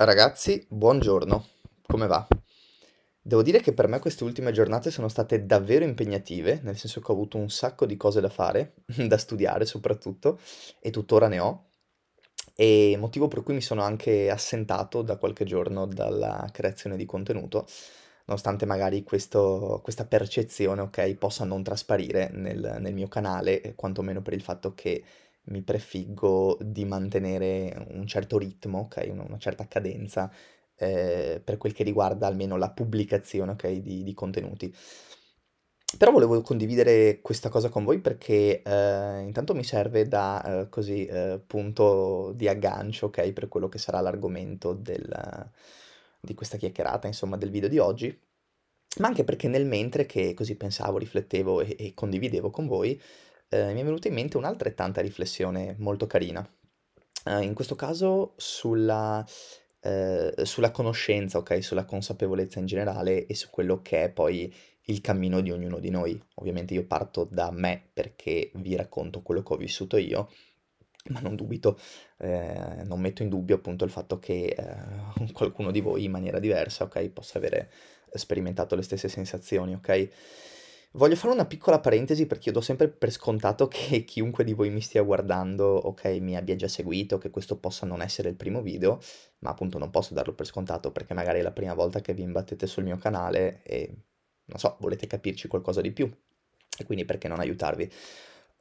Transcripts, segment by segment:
Ragazzi, buongiorno, come va? Devo dire che per me queste ultime giornate sono state davvero impegnative, nel senso che ho avuto un sacco di cose da fare, da studiare soprattutto, e tuttora ne ho, e motivo per cui mi sono anche assentato da qualche giorno dalla creazione di contenuto, nonostante magari questo, questa percezione, ok, possa non trasparire nel, nel mio canale, quantomeno per il fatto che mi prefiggo di mantenere un certo ritmo, ok? Una, una certa cadenza eh, per quel che riguarda almeno la pubblicazione, ok? Di, di contenuti. Però volevo condividere questa cosa con voi perché eh, intanto mi serve da eh, così eh, punto di aggancio, ok? Per quello che sarà l'argomento del, di questa chiacchierata, insomma, del video di oggi. Ma anche perché nel mentre che così pensavo, riflettevo e, e condividevo con voi, eh, mi è venuta in mente un'altrettanta riflessione molto carina. Eh, in questo caso sulla, eh, sulla conoscenza, ok? Sulla consapevolezza in generale e su quello che è poi il cammino di ognuno di noi. Ovviamente io parto da me perché vi racconto quello che ho vissuto io, ma non dubito, eh, non metto in dubbio appunto il fatto che eh, qualcuno di voi in maniera diversa, ok, possa avere sperimentato le stesse sensazioni, ok? Voglio fare una piccola parentesi perché io do sempre per scontato che chiunque di voi mi stia guardando, ok, mi abbia già seguito, che questo possa non essere il primo video, ma appunto non posso darlo per scontato perché magari è la prima volta che vi imbattete sul mio canale e non so, volete capirci qualcosa di più e quindi perché non aiutarvi.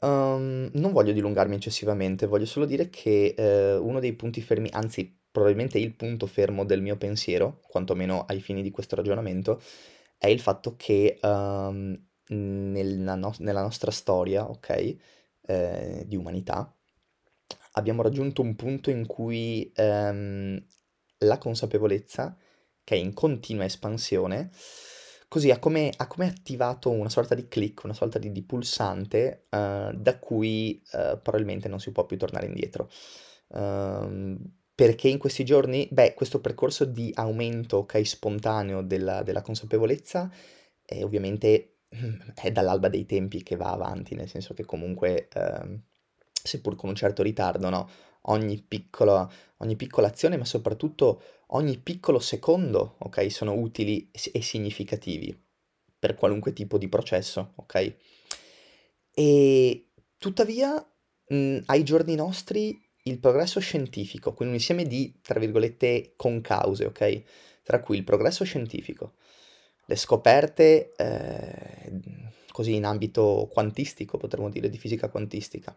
Um, non voglio dilungarmi eccessivamente, voglio solo dire che eh, uno dei punti fermi, anzi probabilmente il punto fermo del mio pensiero, quantomeno ai fini di questo ragionamento, è il fatto che um, nella, no- nella nostra storia, ok, eh, di umanità, abbiamo raggiunto un punto in cui ehm, la consapevolezza, che è in continua espansione, così ha come, ha come, attivato una sorta di click, una sorta di, di pulsante uh, da cui uh, probabilmente non si può più tornare indietro. Uh, perché in questi giorni, beh, questo percorso di aumento ok, spontaneo della, della consapevolezza è ovviamente è dall'alba dei tempi che va avanti, nel senso che comunque, ehm, seppur con un certo ritardo, no? ogni, piccolo, ogni piccola azione, ma soprattutto ogni piccolo secondo, ok, sono utili e significativi per qualunque tipo di processo, ok? E tuttavia, mh, ai giorni nostri il progresso scientifico, quindi un insieme di, tra virgolette, concause, ok? Tra cui il progresso scientifico, le scoperte eh, così in ambito quantistico, potremmo dire, di fisica quantistica,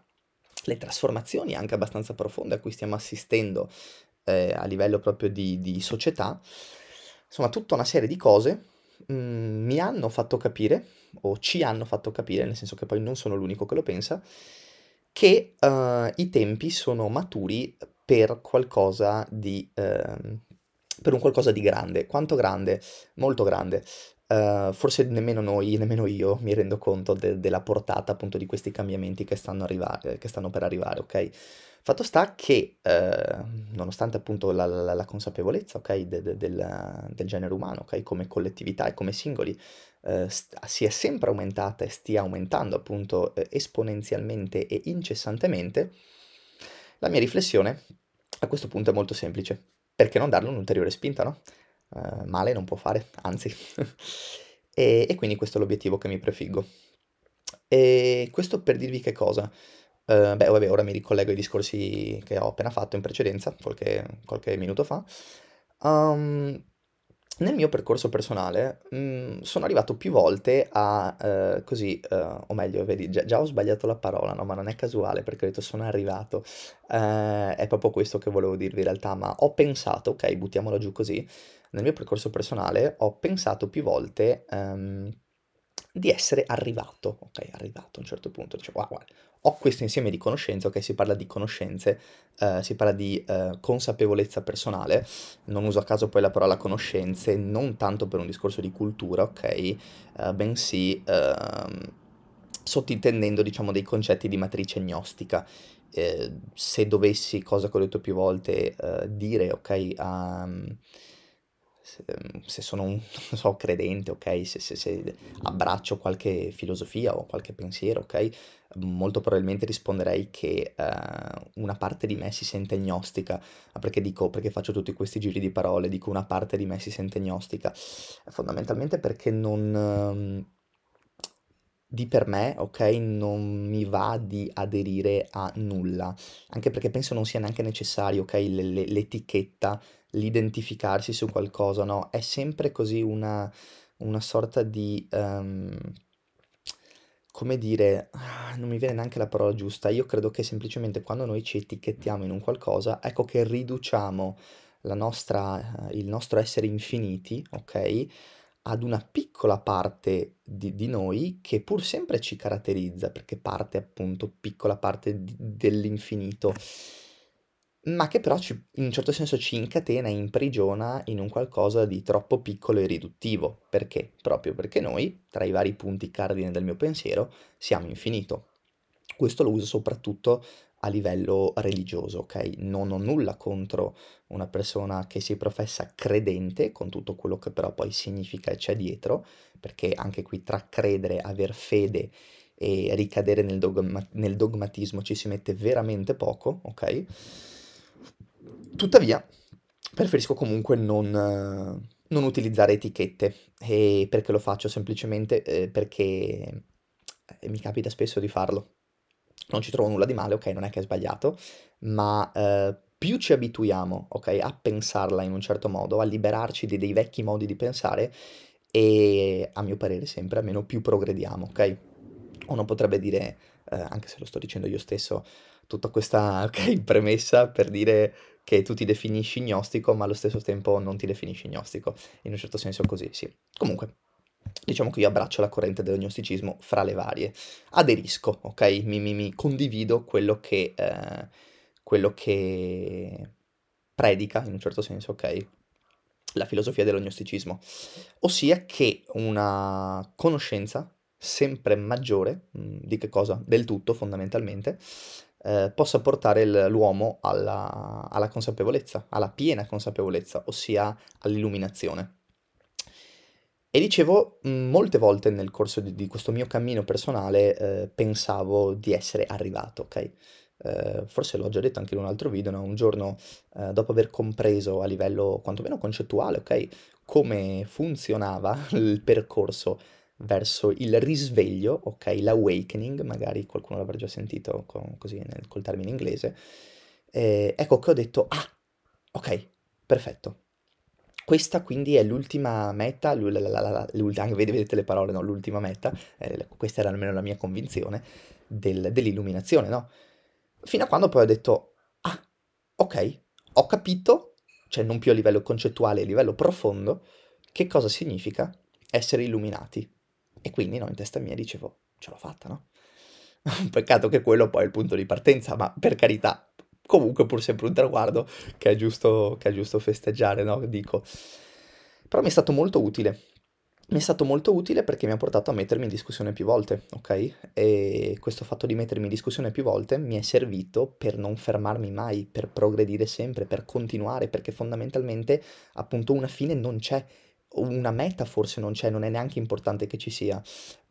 le trasformazioni anche abbastanza profonde a cui stiamo assistendo eh, a livello proprio di, di, società, insomma tutta una serie di cose mh, mm, mi hanno fatto capire, o ci hanno fatto capire, nel senso che poi non sono l'unico che lo pensa, che eh, i tempi sono maturi per qualcosa di ehm, per un qualcosa di grande. Quanto grande? Molto grande. Uh, forse nemmeno noi, nemmeno io mi rendo conto de- della portata appunto di questi cambiamenti che stanno, arrivare, eh, che stanno per arrivare, ok? Fatto sta che, uh, nonostante appunto la, la, la consapevolezza, ok, de- de- del, del, genere umano, ok, come collettività e come singoli, uh, st- si è sempre aumentata e stia aumentando appunto esponenzialmente e incessantemente, la mia riflessione a questo punto è molto semplice perché non darle un'ulteriore spinta, no? Eh, male non può fare, anzi. e, e, quindi questo è l'obiettivo che mi prefiggo. E questo per dirvi che cosa? Eh, beh, vabbè, ora mi ricollego ai discorsi che ho appena fatto in precedenza, qualche, qualche minuto fa. Um, nel mio percorso personale mh, mm, sono arrivato più volte a uh, così, uh, o meglio, vedi, già, già, ho sbagliato la parola, no? Ma non è casuale perché ho detto sono arrivato. Uh, è proprio questo che volevo dirvi in realtà, ma ho pensato, ok, buttiamola giù così, nel mio percorso personale ho pensato più volte um, di essere arrivato, ok, arrivato a un certo punto, dicevo, wow, ah, wow, ho questo insieme di conoscenze, ok, si parla di conoscenze, eh, si parla di eh, consapevolezza personale, non uso a caso poi la parola conoscenze, non tanto per un discorso di cultura, ok, eh, bensì ehm, sottintendendo, diciamo, dei concetti di matrice gnostica. Eh, se dovessi, cosa che ho detto più volte, eh, dire, ok, a... Um, se, se sono un so, credente, ok, se, se, se, abbraccio qualche filosofia o qualche pensiero, ok, molto probabilmente risponderei che uh, una parte di me si sente gnostica, perché dico, perché faccio tutti questi giri di parole, dico una parte di me si sente gnostica, fondamentalmente perché non... Um, di per me, ok, non mi va di aderire a nulla, anche perché penso non sia neanche necessario, ok, l- l- l'etichetta l'identificarsi su qualcosa, no? È sempre così una, una sorta di... Um, come dire, ah, non mi viene neanche la parola giusta, io credo che semplicemente quando noi ci etichettiamo in un qualcosa, ecco che riduciamo nostra, eh, il nostro essere infiniti, ok? Ad una piccola parte di, di, noi che pur sempre ci caratterizza, perché parte appunto, piccola parte di, dell'infinito ma che però ci, in un certo senso ci incatena e imprigiona in un qualcosa di troppo piccolo e riduttivo. Perché? Proprio perché noi, tra i vari punti cardine del mio pensiero, siamo infinito. Questo lo uso soprattutto a livello religioso, ok? Non ho nulla contro una persona che si professa credente, con tutto quello che però poi significa e c'è dietro, perché anche qui tra credere, aver fede e ricadere nel, dogma- nel dogmatismo ci si mette veramente poco, ok? Tuttavia, preferisco comunque non, eh, non utilizzare etichette. E perché lo faccio? Semplicemente eh, perché eh, mi capita spesso di farlo. Non ci trovo nulla di male, ok, non è che è sbagliato, ma eh, più ci abituiamo, ok, a pensarla in un certo modo, a liberarci di dei vecchi modi di pensare e a mio parere sempre, almeno più progrediamo, ok? Uno potrebbe dire, eh, anche se lo sto dicendo io stesso, tutta questa okay, premessa per dire che tu ti definisci gnostico, ma allo stesso tempo non ti definisci gnostico. In un certo senso così, sì. Comunque, diciamo che io abbraccio la corrente dello gnosticismo fra le varie. Aderisco, ok? Mi, mi, mi condivido quello che, eh, quello che predica, in un certo senso, ok? La filosofia dello gnosticismo. Ossia che una conoscenza sempre maggiore, mm, di che cosa? Del tutto fondamentalmente, eh, possa portare l'uomo alla, alla consapevolezza, alla piena consapevolezza, ossia all'illuminazione. E dicevo, molte volte nel corso di, di questo mio cammino personale eh, pensavo di essere arrivato, ok? Eh, forse l'ho già detto anche in un altro video, no? un giorno eh, dopo aver compreso a livello quantomeno concettuale, ok? Come funzionava il percorso verso il risveglio, ok, l'awakening, magari qualcuno l'avrà già sentito con, così nel, col termine inglese, eh, ecco che ho detto, ah, ok, perfetto. Questa quindi è l'ultima meta, l- vedete, vedete, le parole, no? L'ultima meta, eh, questa era almeno la mia convinzione del, dell'illuminazione, no? Fino a quando poi ho detto, ah, ok, ho capito, cioè non più a livello concettuale, a livello profondo, che cosa significa essere illuminati, e quindi no, in testa mia dicevo, ce l'ho fatta, no? Peccato che quello poi è il punto di partenza, ma per carità, comunque pur sempre un traguardo che è giusto, che è giusto festeggiare, no? Dico. Però mi è stato molto utile. Mi è stato molto utile perché mi ha portato a mettermi in discussione più volte, ok? E questo fatto di mettermi in discussione più volte mi è servito per non fermarmi mai, per progredire sempre, per continuare, perché fondamentalmente appunto una fine non c'è una meta forse non c'è, non è neanche importante che ci sia.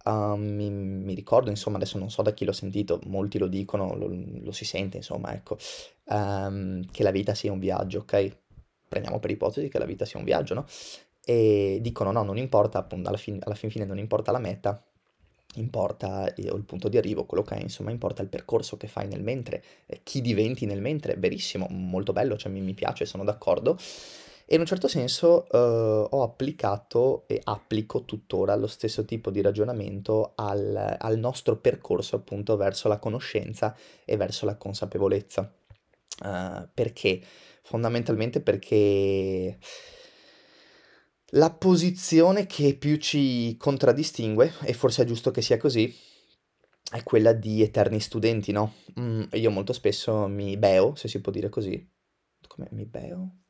Uh, mi, mi, ricordo, insomma, adesso non so da chi l'ho sentito, molti lo dicono, lo, lo si sente, insomma, ecco, um, che la vita sia un viaggio, ok? Prendiamo per ipotesi che la vita sia un viaggio, no? E dicono no, non importa, appunto, alla, fin, alla fin fine non importa la meta, importa eh, il punto di arrivo, quello che è, insomma, importa il percorso che fai nel mentre, eh, chi diventi nel mentre, verissimo, molto bello, cioè mi, mi piace, sono d'accordo e in un certo senso eh, ho applicato e applico tuttora lo stesso tipo di ragionamento al, al nostro percorso appunto verso la conoscenza e verso la consapevolezza. Uh, perché? Fondamentalmente perché la posizione che più ci contraddistingue, e forse è giusto che sia così, è quella di eterni studenti, no? Mm, io molto spesso mi beo, se si può dire così. Come mi beo?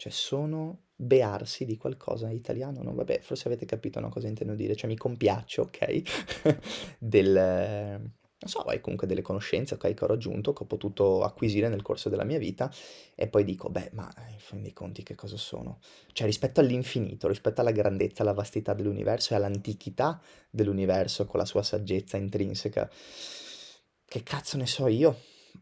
Cioè sono bearsi di qualcosa in italiano, no? Vabbè, forse avete capito no, cosa intendo dire, cioè mi compiaccio, ok? Del... non so, hai comunque delle conoscenze, ok, che ho raggiunto, che ho potuto acquisire nel corso della mia vita, e poi dico, beh, ma eh, in fin dei conti che cosa sono? Cioè rispetto all'infinito, rispetto alla grandezza, alla vastità dell'universo e all'antichità dell'universo con la sua saggezza intrinseca, che cazzo ne so io?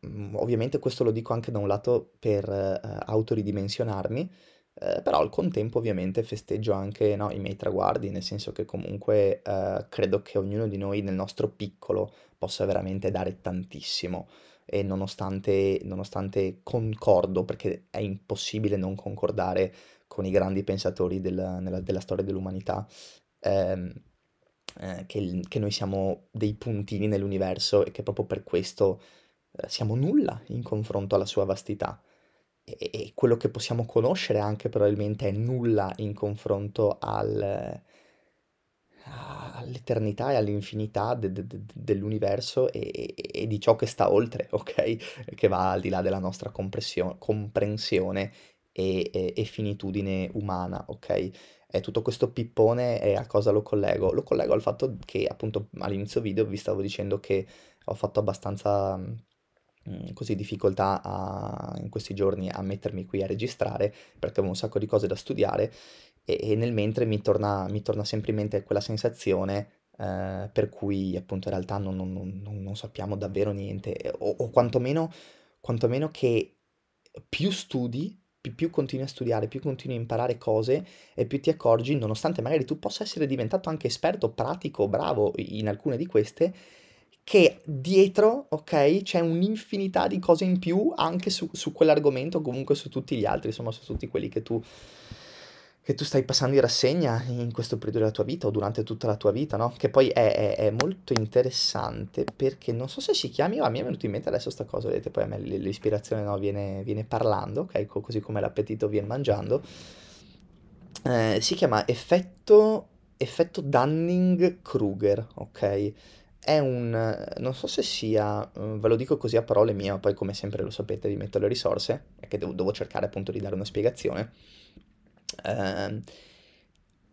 Mm, ovviamente questo lo dico anche da un lato per eh, autoridimensionarmi, eh, però al contempo ovviamente festeggio anche no, i miei traguardi, nel senso che comunque eh, credo che ognuno di noi nel nostro piccolo possa veramente dare tantissimo e nonostante, nonostante concordo, perché è impossibile non concordare con i grandi pensatori del, nella, della storia dell'umanità, ehm, eh, che, che noi siamo dei puntini nell'universo e che proprio per questo siamo nulla in confronto alla sua vastità e, e quello che possiamo conoscere anche probabilmente è nulla in confronto al, all'eternità e all'infinità de, de, de, dell'universo e, e, di ciò che sta oltre, ok? Che va al di là della nostra comprensione e, e, e, finitudine umana, ok? E tutto questo pippone eh, a cosa lo collego? Lo collego al fatto che appunto all'inizio video vi stavo dicendo che ho fatto abbastanza Mm, così difficoltà a, in questi giorni a mettermi qui a registrare perché avevo un sacco di cose da studiare e, e nel mentre mi torna, mi torna, sempre in mente quella sensazione eh, per cui appunto in realtà non, non, non, non sappiamo davvero niente o, o quantomeno, quantomeno che più studi più, continui a studiare, più continui a imparare cose e più ti accorgi, nonostante magari tu possa essere diventato anche esperto, pratico, bravo in alcune di queste, che dietro, ok, c'è un'infinità di cose in più anche su, su quell'argomento, comunque su tutti gli altri, insomma su tutti quelli che tu, che tu stai passando in rassegna in questo periodo della tua vita o durante tutta la tua vita, no? Che poi è, è, è molto interessante perché non so se si chiami, ma mi è venuto in mente adesso questa cosa, vedete, poi a me l'ispirazione no, viene, viene parlando, ok, così come l'appetito viene mangiando. Eh, si chiama effetto, effetto Dunning-Kruger, ok? è un, non so se sia, mm, ve lo dico così a parole mie, poi come sempre lo sapete vi metto le risorse, perché devo, devo cercare appunto di dare una spiegazione, eh,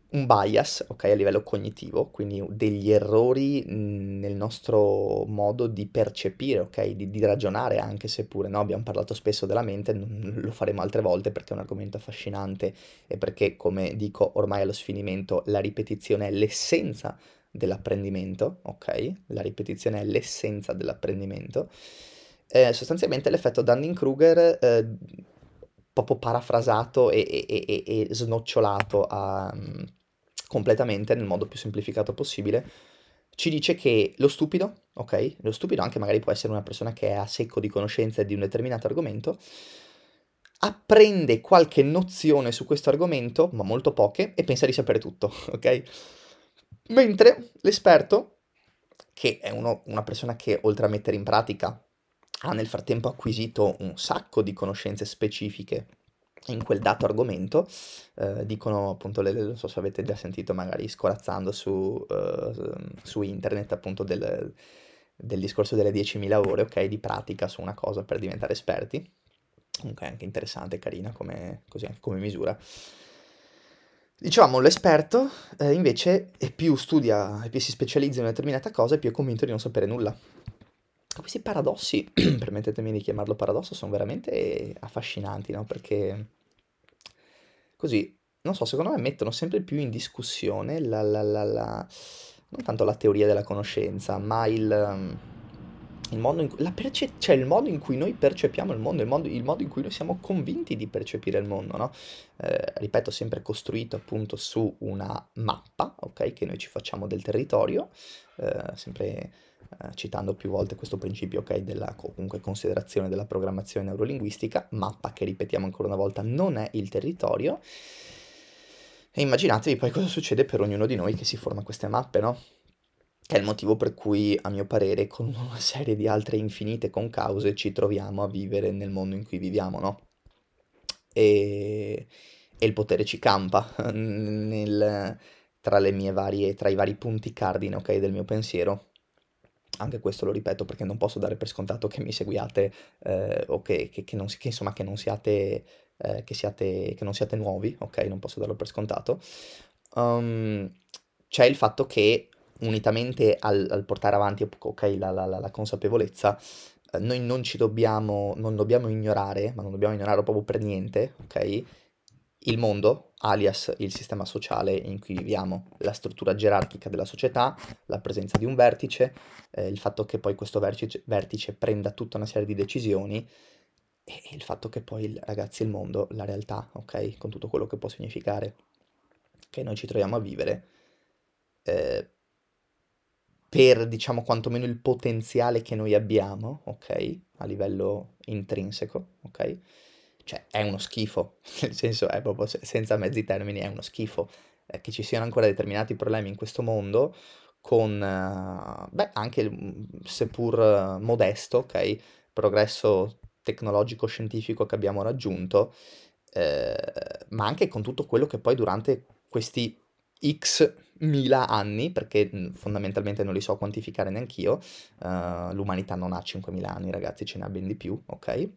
un bias, ok, a livello cognitivo, quindi degli errori mm, nel nostro modo di percepire, ok, di, di ragionare, anche seppure no, abbiamo parlato spesso della mente, lo faremo altre volte perché è un argomento affascinante e perché, come dico ormai allo sfinimento, la ripetizione è l'essenza dell'apprendimento, ok? La ripetizione è l'essenza dell'apprendimento. Eh, sostanzialmente l'effetto Dunning-Kruger, eh, proprio parafrasato e, e, e, e snocciolato a, um, completamente nel modo più semplificato possibile, ci dice che lo stupido, ok? Lo stupido anche magari può essere una persona che è a secco di conoscenze di un determinato argomento, apprende qualche nozione su questo argomento, ma molto poche, e pensa di sapere tutto, ok? Mentre l'esperto, che è uno, una persona che oltre a mettere in pratica ha nel frattempo acquisito un sacco di conoscenze specifiche in quel dato argomento, eh, dicono appunto, le, non so se avete già sentito magari scorazzando su, uh, su internet appunto del, del discorso delle 10.000 ore, ok, di pratica su una cosa per diventare esperti, comunque è anche interessante, carina come, così, come misura. Dicevamo, l'esperto eh, invece e più studia e più si specializza in una determinata cosa e più è convinto di non sapere nulla. Questi paradossi, permettetemi di chiamarlo paradosso, sono veramente affascinanti, no? Perché così, non so, secondo me mettono sempre più in discussione la, la, la, non tanto la teoria della conoscenza, ma il ehm, il modo in cui, perce- cioè il modo in cui noi percepiamo il mondo, il modo, il modo, in cui noi siamo convinti di percepire il mondo, no? eh, ripeto, sempre costruito appunto su una mappa, ok? Che noi ci facciamo del territorio, eh, sempre eh, citando più volte questo principio okay, della comunque, considerazione della programmazione neurolinguistica, mappa che ripetiamo ancora una volta non è il territorio. E immaginatevi poi cosa succede per ognuno di noi che si forma queste mappe, no? che è il motivo per cui, a mio parere, con una serie di altre infinite concause ci troviamo a vivere nel mondo in cui viviamo, no? E, e il potere ci campa nel, tra, varie, tra i vari punti cardine, ok, del mio pensiero. Anche questo lo ripeto perché non posso dare per scontato che mi seguiate eh, o che, che, che, non, che, insomma che non siate, eh, che siate, che non siate nuovi, ok? Non posso darlo per scontato. Um, c'è il fatto che unitamente al, al portare avanti okay, la, la, la, consapevolezza, eh, noi non ci dobbiamo, non dobbiamo ignorare, ma non dobbiamo ignorare proprio per niente, ok? Il mondo, alias il sistema sociale in cui viviamo, la struttura gerarchica della società, la presenza di un vertice, eh, il fatto che poi questo vertice, vertice, prenda tutta una serie di decisioni e il fatto che poi, ragazzi, il mondo, la realtà, ok? Con tutto quello che può significare che noi ci troviamo a vivere, eh, per, diciamo, quantomeno il potenziale che noi abbiamo, ok? A livello intrinseco, ok? Cioè, è uno schifo, nel senso, è proprio senza mezzi termini, è uno schifo. Eh, che ci siano ancora determinati problemi in questo mondo con, eh, beh, anche mm, seppur modesto, ok? Progresso tecnologico-scientifico che abbiamo raggiunto, eh, ma anche con tutto quello che poi durante questi X mila anni, perché fondamentalmente non li so quantificare neanch'io, uh, l'umanità non ha 5.000 anni ragazzi, ce n'ha ben di più, ok?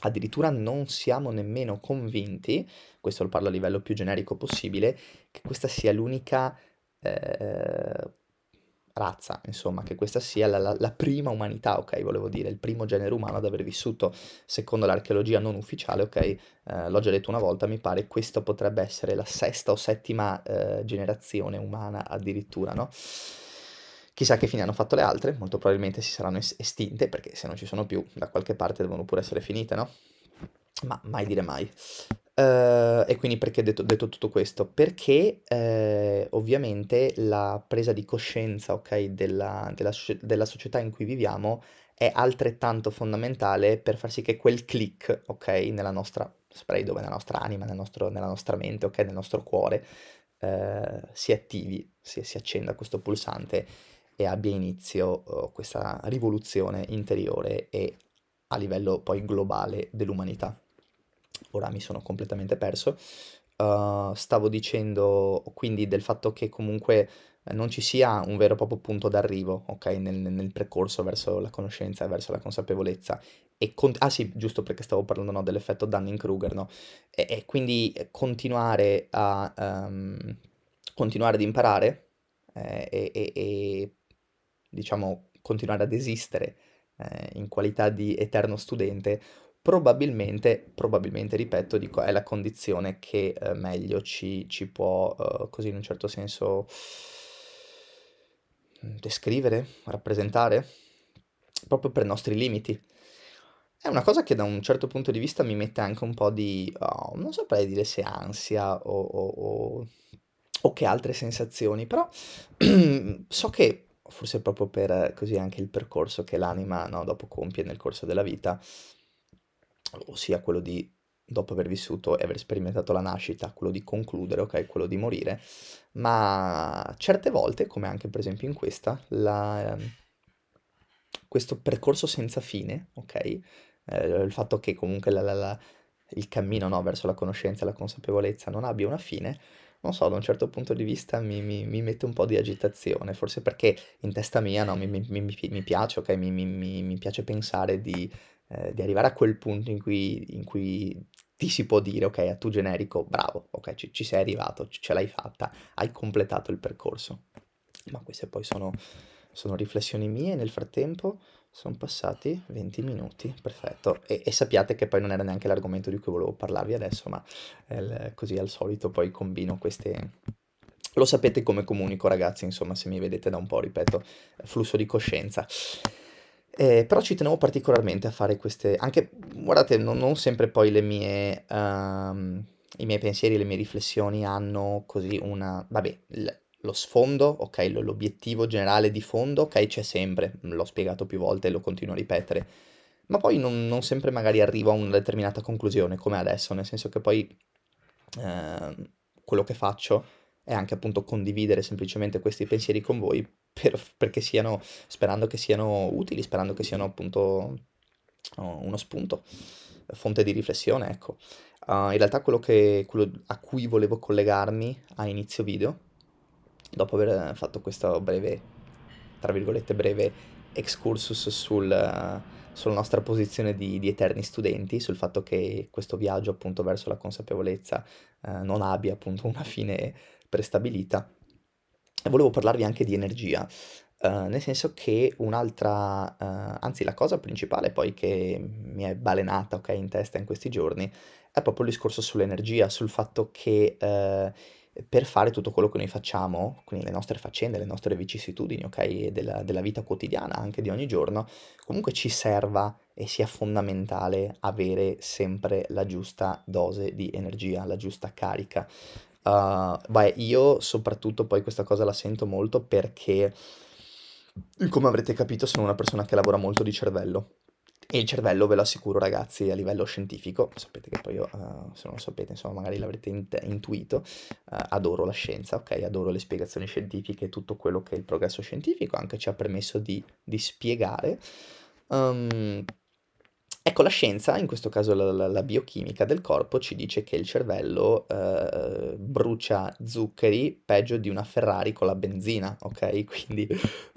Addirittura non siamo nemmeno convinti, questo lo parlo a livello più generico possibile, che questa sia l'unica eh, razza, insomma, che questa sia la, la, la, prima umanità, ok, volevo dire, il primo genere umano ad aver vissuto, secondo l'archeologia non ufficiale, ok, eh, l'ho già detto una volta, mi pare questa potrebbe essere la sesta o settima eh, generazione umana addirittura, no? Chissà che fine hanno fatto le altre, molto probabilmente si saranno estinte, perché se non ci sono più, da qualche parte devono pure essere finite, no? Ma mai dire mai. Uh, e quindi perché ho detto, detto, tutto questo? Perché eh, ovviamente la presa di coscienza ok, della, della, della, società in cui viviamo è altrettanto fondamentale per far sì che quel click ok, nella nostra spray dove, nella nostra anima, nel nostro, nella nostra mente, ok, nel nostro cuore eh, si attivi, si, si, accenda questo pulsante e abbia inizio oh, questa rivoluzione interiore e a livello poi globale dell'umanità ora mi sono completamente perso. Uh, stavo dicendo quindi del fatto che comunque eh, non ci sia un vero e proprio punto d'arrivo, ok, nel, nel percorso verso la conoscenza, verso la consapevolezza. E con... Ah sì, giusto perché stavo parlando no, dell'effetto Dunning-Kruger, no? E, e, quindi continuare, a, um, continuare ad imparare eh, e, e, e, diciamo continuare ad esistere eh, in qualità di eterno studente probabilmente, probabilmente, ripeto, dico, è la condizione che eh, meglio ci, ci può, eh, così in un certo senso, mm, descrivere, rappresentare, proprio per i nostri limiti. È una cosa che da un certo punto di vista mi mette anche un po' di, oh, non saprei dire se ansia o, o, o, o che altre sensazioni, però so che forse proprio per eh, così anche il percorso che l'anima no, dopo compie nel corso della vita, ossia quello di, dopo aver vissuto e aver sperimentato la nascita, quello di concludere, ok, quello di morire, ma certe volte, come anche per esempio in questa, la, ehm, questo percorso senza fine, ok, eh, il fatto che comunque la, la, il cammino no, verso la conoscenza e la consapevolezza non abbia una fine, non so, da un certo punto di vista mi, mi, mi, mette un po' di agitazione, forse perché in testa mia no, mi, mi, piace, ok? Mi, piace pensare di eh, di arrivare a quel punto in cui, in cui, ti si può dire, ok, a tu generico, bravo, ok, ci, ci sei arrivato, ce l'hai fatta, hai completato il percorso. Ma queste poi sono, sono riflessioni mie, nel frattempo sono passati 20 minuti, perfetto. E, e, sappiate che poi non era neanche l'argomento di cui volevo parlarvi adesso, ma eh, così al solito poi combino queste, lo sapete come comunico, ragazzi, insomma, se mi vedete da un po', ripeto, flusso di coscienza. Eh, però ci tenevo particolarmente a fare queste, anche, guardate, non, non sempre poi le mie, um, i miei pensieri, le mie riflessioni hanno così una, vabbè, l- lo sfondo, ok, l- l'obiettivo generale di fondo, ok, c'è sempre, l'ho spiegato più volte e lo continuo a ripetere, ma poi non, non, sempre magari arrivo a una determinata conclusione, come adesso, nel senso che poi eh, quello che faccio e anche appunto condividere semplicemente questi pensieri con voi per, perché siano, sperando che siano utili, sperando che siano appunto oh, uno spunto, eh, fonte di riflessione, ecco. Uh, in realtà quello, che, quello a cui volevo collegarmi a inizio video, dopo aver fatto questo breve, tra virgolette breve, excursus sul, sulla nostra posizione di, di, eterni studenti, sul fatto che questo viaggio appunto verso la consapevolezza eh, non abbia appunto una fine prestabilita. E volevo parlarvi anche di energia, Uh, nel senso che un'altra, uh, anzi la cosa principale poi che mi è balenata okay, in testa in questi giorni è proprio il discorso sull'energia, sul fatto che uh, per fare tutto quello che noi facciamo, quindi le nostre faccende, le nostre vicissitudini, ok, della, della vita quotidiana, anche di ogni giorno, comunque ci serva e sia fondamentale avere sempre la giusta dose di energia, la giusta carica. Uh, beh, io soprattutto poi questa cosa la sento molto perché, come avrete capito, sono una persona che lavora molto di cervello. E il cervello, ve lo assicuro ragazzi, a livello scientifico, sapete che poi io, uh, se non lo sapete, insomma, magari l'avrete int- intuito, uh, adoro la scienza, ok? Adoro le spiegazioni scientifiche e tutto quello che il progresso scientifico anche ci ha permesso di, di spiegare. Um, Ecco, la scienza, in questo caso la, la, la, biochimica del corpo, ci dice che il cervello eh, brucia zuccheri peggio di una Ferrari con la benzina, ok? Quindi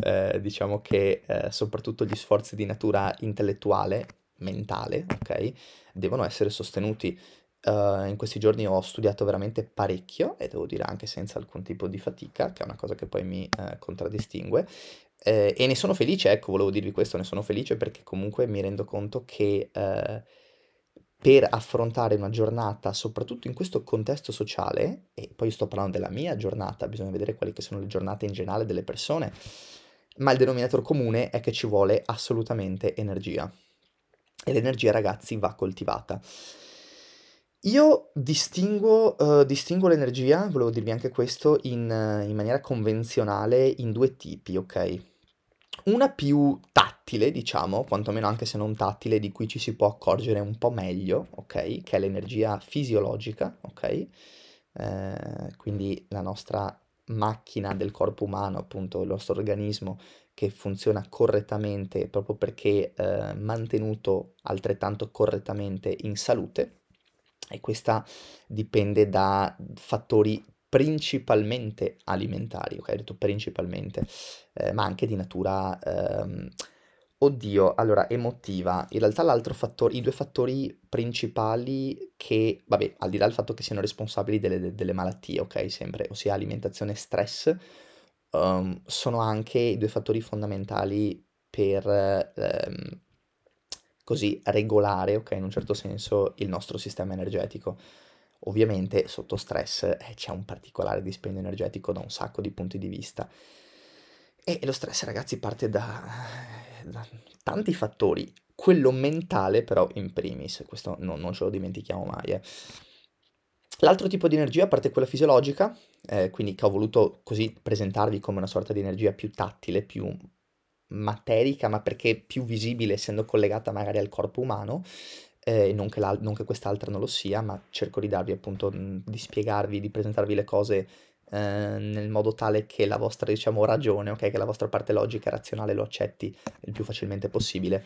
eh, diciamo che eh, soprattutto gli sforzi di natura intellettuale, mentale, ok? Devono essere sostenuti Uh, in questi giorni ho studiato veramente parecchio e devo dire anche senza alcun tipo di fatica, che è una cosa che poi mi uh, contraddistingue. Uh, e ne sono felice, ecco, volevo dirvi questo, ne sono felice perché comunque mi rendo conto che per affrontare una giornata, soprattutto in questo contesto sociale, e poi sto parlando della mia giornata, bisogna vedere quali che sono le giornate in generale delle persone, ma il denominatore comune è che ci vuole assolutamente energia. E l'energia, ragazzi, va coltivata. Io distinguo, uhm, eh, distingo l'energia, volevo dirvi anche questo, in eh, in maniera convenzionale in due tipi, ok? Una più tattile diciamo, quantomeno anche se non tattile, di cui ci si può accorgere un po' meglio, ok? che è l'energia fisiologica, ok? Ehm, quindi la nostra macchina del corpo umano, appunto il nostro organismo che funziona correttamente proprio perché, ehm, mantenuto altrettanto correttamente in salute e questa dipende da fattori principalmente alimentari, ok? Ho detto principalmente, eh, ma anche di natura... Ehm, Oddio, allora, emotiva. In realtà l'altro fattore, i due fattori principali che, vabbè, al di là del fatto che siano responsabili delle, delle malattie, ok, sempre, ossia alimentazione e stress, um, sono anche i due fattori fondamentali per um, così regolare, ok, in un certo senso, il nostro sistema energetico. Ovviamente sotto stress eh, c'è un particolare dispendio energetico da un sacco di punti di vista. E lo stress, ragazzi, parte da, da tanti fattori, quello mentale però in primis, questo no, non ce lo dimentichiamo mai. Eh. L'altro tipo di energia, a parte quella fisiologica, eh, quindi che ho voluto così presentarvi come una sorta di energia più tattile, più materica, ma perché più visibile essendo collegata magari al corpo umano, eh, non, che non che quest'altra non lo sia, ma cerco di darvi appunto, di spiegarvi, di presentarvi le cose eh, nel modo tale che la vostra, diciamo, ragione, ok, che la vostra parte logica e razionale lo accetti il più facilmente possibile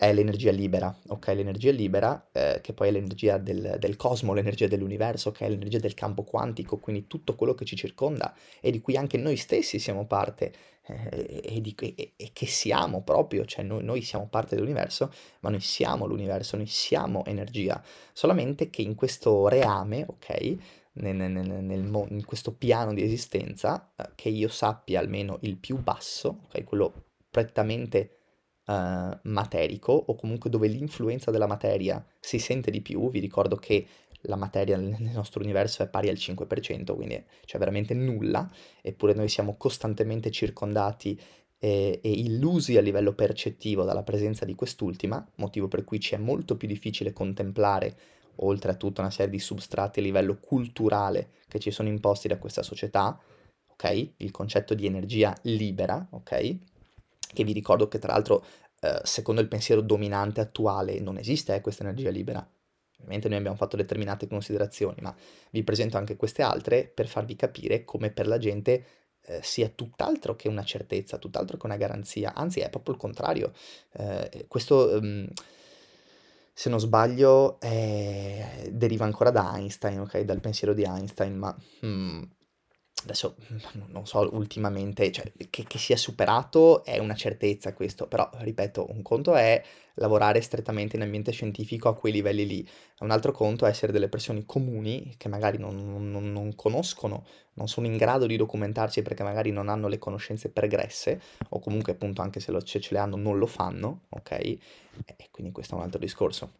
è l'energia libera, ok? L'energia libera, eh, che poi è l'energia del, del, cosmo, l'energia dell'universo, che è l'energia del campo quantico, quindi tutto quello che ci circonda e di cui anche noi stessi siamo parte eh, e, di, e, e, che siamo proprio, cioè noi, noi siamo parte dell'universo, ma noi siamo l'universo, noi siamo energia, solamente che in questo reame, ok? Nel, nel, nel, in questo piano di esistenza, eh, che io sappia almeno il più basso, ok? Quello prettamente eh, materico o comunque dove l'influenza della materia si sente di più, vi ricordo che la materia nel nostro universo è pari al 5%, quindi c'è cioè, veramente nulla, eppure noi siamo costantemente circondati e, e illusi a livello percettivo dalla presenza di quest'ultima, motivo per cui ci è molto più difficile contemplare oltre a tutta una serie di substrati a livello culturale che ci sono imposti da questa società, ok? Il concetto di energia libera, ok? che vi ricordo che tra l'altro eh, secondo il pensiero dominante attuale non esiste eh, questa energia libera. Ovviamente noi abbiamo fatto determinate considerazioni, ma vi presento anche queste altre per farvi capire come per la gente eh, sia tutt'altro che una certezza, tutt'altro che una garanzia, anzi è proprio il contrario. Eh, questo... Um, se non sbaglio, eh, deriva ancora da Einstein, ok? Dal pensiero di Einstein, ma hmm, adesso non so ultimamente, cioè, che, che, sia superato è una certezza questo, però ripeto, un conto è lavorare strettamente in ambiente scientifico a quei livelli lì, un altro conto è essere delle persone comuni che magari non, non, non conoscono, non sono in grado di documentarsi perché magari non hanno le conoscenze pregresse o comunque appunto anche se, lo, se ce le hanno non lo fanno, ok? E quindi questo è un altro discorso.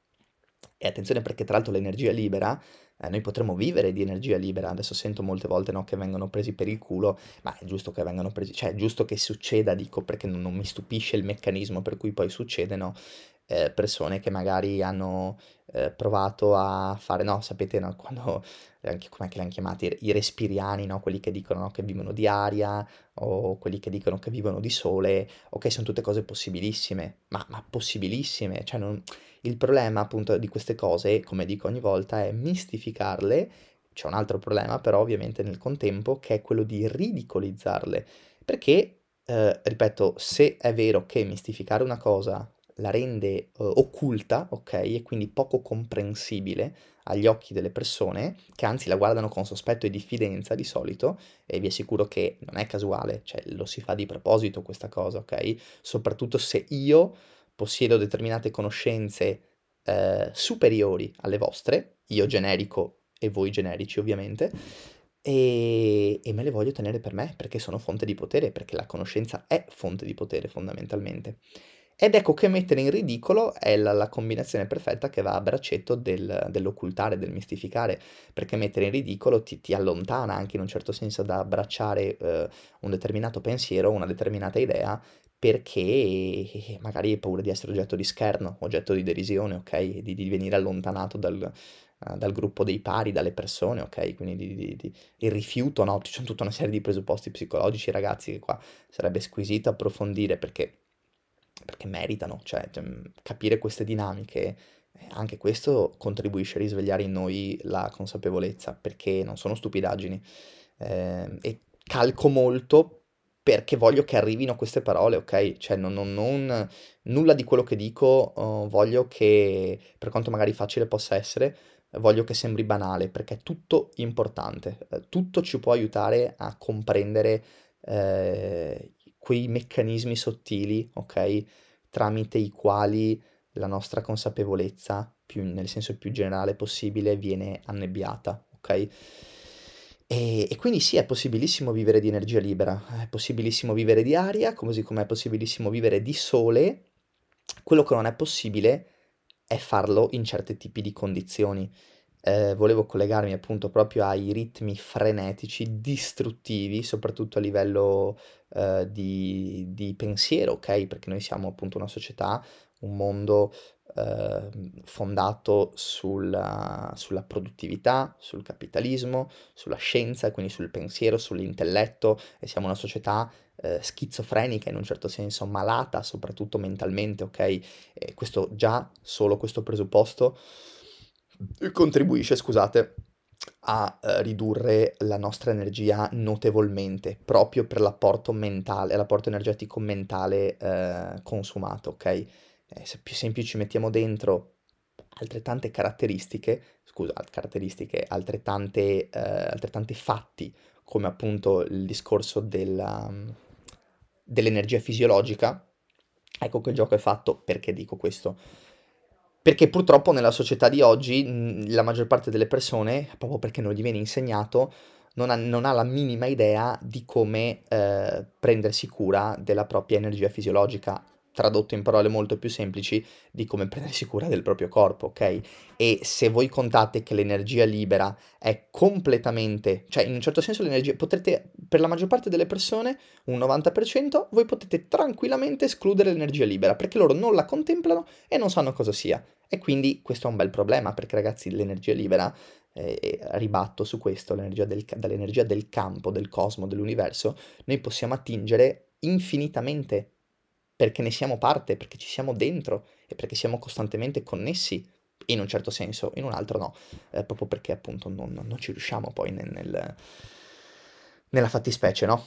E attenzione perché tra l'altro l'energia libera eh, noi potremmo vivere di energia libera, adesso sento molte volte no, che vengono presi per il culo, ma è giusto che vengano presi, cioè è giusto che succeda, dico perché non, non mi stupisce il meccanismo per cui poi succede, no? eh, persone che magari hanno eh, provato a fare, no, sapete, no, quando, anche, com'è che li hanno chiamati, i respiriani, no, quelli che dicono no, che vivono di aria o quelli che dicono che vivono di sole, ok, sono tutte cose possibilissime, ma, ma possibilissime, cioè non... il problema appunto di queste cose, come dico ogni volta, è mistificarle, c'è un altro problema però ovviamente nel contempo che è quello di ridicolizzarle, perché, eh, ripeto, se è vero che mistificare una cosa la rende uh, occulta, ok? E quindi poco comprensibile agli occhi delle persone, che anzi la guardano con sospetto e diffidenza di solito, e vi assicuro che non è casuale, cioè lo si fa di proposito questa cosa, ok? Soprattutto se io possiedo determinate conoscenze eh, superiori alle vostre, io generico e voi generici ovviamente, e, e, me le voglio tenere per me perché sono fonte di potere, perché la conoscenza è fonte di potere fondamentalmente. Ed ecco che mettere in ridicolo è la, la combinazione perfetta che va a braccetto del, dell'occultare, del mistificare, perché mettere in ridicolo ti, ti, allontana anche in un certo senso da abbracciare eh, un determinato pensiero, una determinata idea, perché eh, magari hai paura di essere oggetto di scherno, oggetto di derisione, ok? Di, di venire allontanato dal, uh, dal, gruppo dei pari, dalle persone, ok? Quindi di, di, il rifiuto, no? Ci sono tutta una serie di presupposti psicologici, ragazzi, che qua sarebbe squisito approfondire perché perché meritano, cioè, cioè mm, capire queste dinamiche, eh, anche questo contribuisce a risvegliare in noi la consapevolezza, perché non sono stupidaggini. Eh, e calco molto perché voglio che arrivino queste parole, ok? Cioè, non, non, non nulla di quello che dico uh, voglio che, per quanto magari facile possa essere, voglio che sembri banale, perché è tutto importante, eh, tutto ci può aiutare a comprendere eh, quei meccanismi sottili, ok? Tramite i quali la nostra consapevolezza, più, nel senso più generale possibile, viene annebbiata, ok? E, e, quindi sì, è possibilissimo vivere di energia libera, è possibilissimo vivere di aria, così come è possibilissimo vivere di sole. Quello che non è possibile è farlo in certi tipi di condizioni eh, volevo collegarmi appunto proprio ai ritmi frenetici, distruttivi, soprattutto a livello eh, di, di, pensiero, ok? Perché noi siamo appunto una società, un mondo eh, fondato sulla, sulla, produttività, sul capitalismo, sulla scienza, quindi sul pensiero, sull'intelletto e siamo una società eh, schizofrenica in un certo senso, malata soprattutto mentalmente, ok? E questo già, solo questo presupposto contribuisce, scusate, a eh, ridurre la nostra energia notevolmente proprio per l'apporto mentale, l'apporto energetico mentale eh, consumato, ok? Eh, se, se in più ci mettiamo dentro altrettante caratteristiche, scusa, caratteristiche, altrettante, eh, altrettanti fatti, come appunto il discorso della, dell'energia fisiologica, ecco che il gioco è fatto, perché dico questo? Perché purtroppo nella società di oggi la maggior parte delle persone, proprio perché non gli viene insegnato, non ha, non ha la minima idea di come eh, prendersi cura della propria energia fisiologica tradotto in parole molto più semplici, di come prendersi cura del proprio corpo, ok? E se voi contate che l'energia libera è completamente, cioè in un certo senso l'energia, potrete, per la maggior parte delle persone, un 90%, voi potete tranquillamente escludere l'energia libera, perché loro non la contemplano e non sanno cosa sia. E quindi questo è un bel problema, perché ragazzi l'energia libera, eh, ribatto su questo, del, dall'energia del campo, del cosmo, dell'universo, noi possiamo attingere infinitamente perché ne siamo parte, perché ci siamo dentro e perché siamo costantemente connessi in un certo senso, in un altro no, eh, proprio perché appunto non, non, ci riusciamo poi nel, nel, nella fattispecie, no?